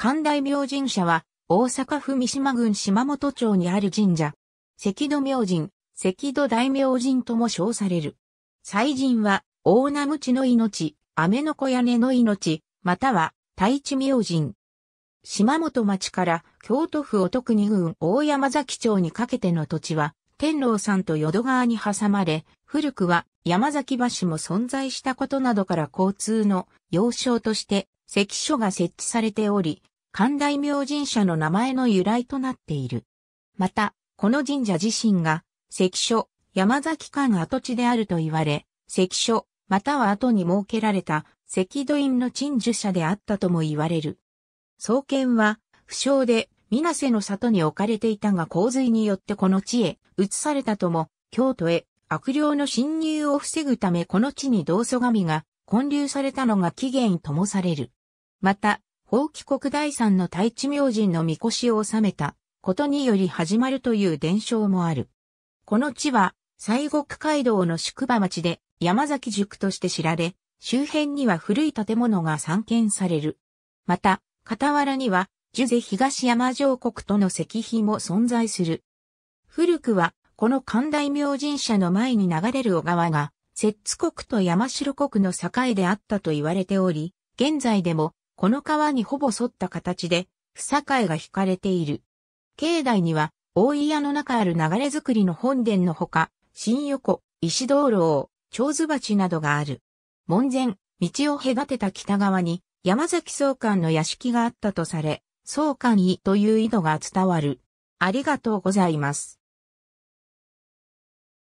神大明神社は、大阪府三島郡島本町にある神社。関戸明神、関戸大明神とも称される。祭神は、大名無知の命、雨の子屋根の命、または、太地明神。島本町から京都府お徳に郡大山崎町にかけての土地は、天皇山と淀川に挟まれ、古くは山崎橋も存在したことなどから交通の要衝として関所が設置されており、寛大明神社の名前の由来となっている。また、この神社自身が、関所、山崎間跡地であると言われ、関所、または後に設けられた関土院の鎮守者であったとも言われる。創建は、不詳で、水瀬の里に置かれていたが洪水によってこの地へ移されたとも、京都へ悪霊の侵入を防ぐためこの地に道祖神が建立されたのが起源ともされる。また、法規国第三の太地明神の神輿を収めたことにより始まるという伝承もある。この地は、西国街道の宿場町で山崎塾として知られ、周辺には古い建物が散見される。また、傍らには、ジュゼ東山上国との石碑も存在する。古くは、この寛大明神社の前に流れる小川が、摂津国と山城国の境であったと言われており、現在でもこの川にほぼ沿った形で、不栄が引かれている。境内には、大井屋の中ある流れ作りの本殿のほか、新横、石道路を、長津鉢などがある。門前、道を隔てた北側に、山崎総監の屋敷があったとされ、総監医という井戸が伝わる。ありがとうございます。